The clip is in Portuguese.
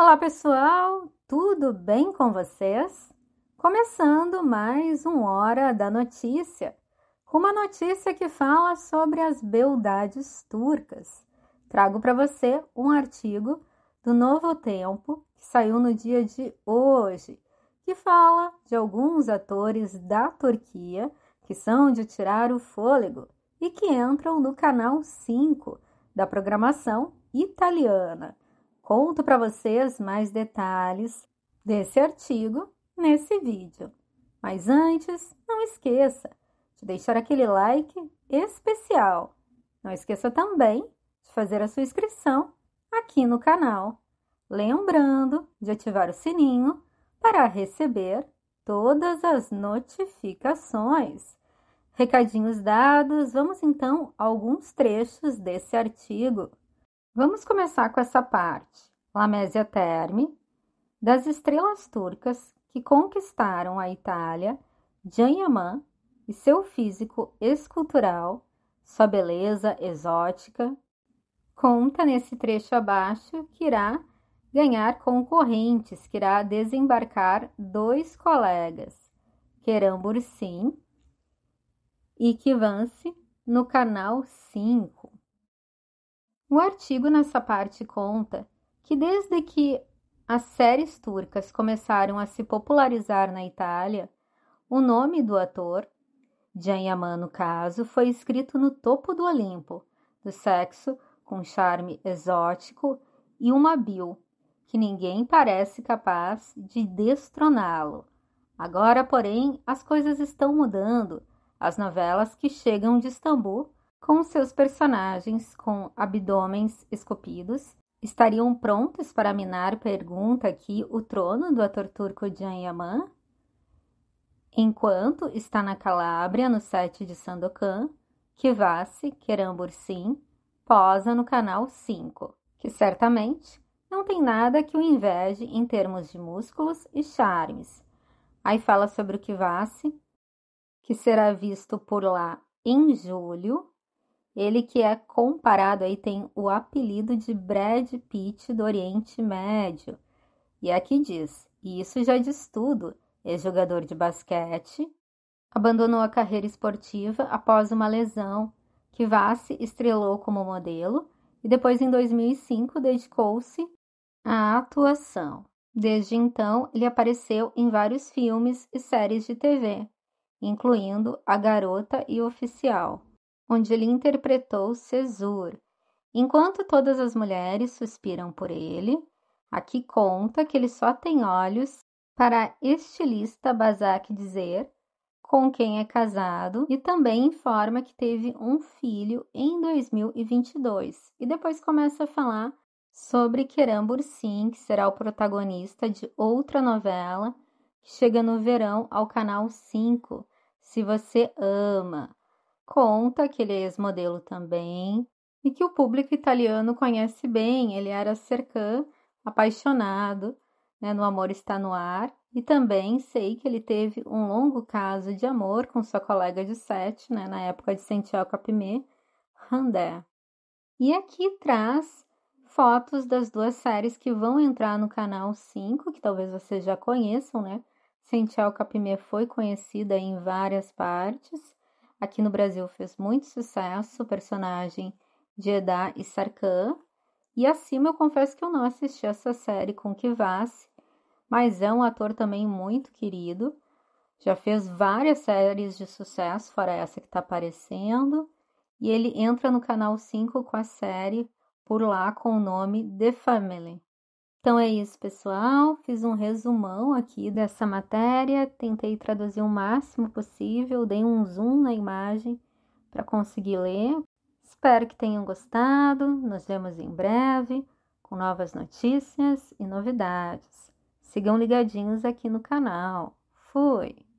Olá, pessoal, tudo bem com vocês? Começando mais um Hora da Notícia, uma notícia que fala sobre as beldades turcas. Trago para você um artigo do Novo Tempo, que saiu no dia de hoje, que fala de alguns atores da Turquia que são de tirar o fôlego e que entram no canal 5 da programação italiana. Conto para vocês mais detalhes desse artigo nesse vídeo. Mas antes, não esqueça de deixar aquele like especial. Não esqueça também de fazer a sua inscrição aqui no canal, lembrando de ativar o sininho para receber todas as notificações. Recadinhos dados, vamos então a alguns trechos desse artigo. Vamos começar com essa parte, Lamésia Terme, das estrelas turcas que conquistaram a Itália, Jan Yaman e seu físico escultural, sua beleza exótica, conta nesse trecho abaixo que irá ganhar concorrentes, que irá desembarcar dois colegas, Keran Bursin e Kivance, no canal 5. O artigo nessa parte conta que desde que as séries turcas começaram a se popularizar na Itália, o nome do ator, Janyaman no caso, foi escrito no topo do Olimpo, do sexo, com charme exótico e uma bio, que ninguém parece capaz de destroná-lo. Agora, porém, as coisas estão mudando. As novelas que chegam de Istambul com seus personagens com abdômens esculpidos, estariam prontos para minar, pergunta aqui, o trono do ator turco Can Yaman? Enquanto está na Calábria, no site de Sandokan, Kivasi Kerambur Sim posa no canal 5, que certamente não tem nada que o inveje em termos de músculos e charmes. Aí fala sobre o Kivasi, que será visto por lá em julho, ele que é comparado aí tem o apelido de Brad Pitt do Oriente Médio. E aqui diz: e isso já diz tudo. Ex-jogador de basquete, abandonou a carreira esportiva após uma lesão que Vassi estrelou como modelo e depois em 2005 dedicou-se à atuação. Desde então, ele apareceu em vários filmes e séries de TV, incluindo A Garota e o Oficial onde ele interpretou Cesur. Enquanto todas as mulheres suspiram por ele, aqui conta que ele só tem olhos para estilista Bazak dizer com quem é casado e também informa que teve um filho em 2022. E depois começa a falar sobre Kerambur Bursin, que será o protagonista de outra novela que chega no verão ao canal 5. Se você ama Conta que ele é ex-modelo também e que o público italiano conhece bem. Ele era cercã, apaixonado, né, no Amor Está No Ar. E também sei que ele teve um longo caso de amor com sua colega de sete, né, na época de Santiago Capimé, Randé. E aqui traz fotos das duas séries que vão entrar no canal 5, que talvez vocês já conheçam, né? Santiago Capimé foi conhecida em várias partes Aqui no Brasil fez muito sucesso o personagem de Edá e Sarkhan. E acima eu confesso que eu não assisti essa série com Kivas, mas é um ator também muito querido. Já fez várias séries de sucesso, fora essa que está aparecendo. E ele entra no canal 5 com a série por lá com o nome The Family. Então é isso, pessoal. Fiz um resumão aqui dessa matéria, tentei traduzir o máximo possível, dei um zoom na imagem para conseguir ler. Espero que tenham gostado. Nos vemos em breve com novas notícias e novidades. Sigam ligadinhos aqui no canal. Fui!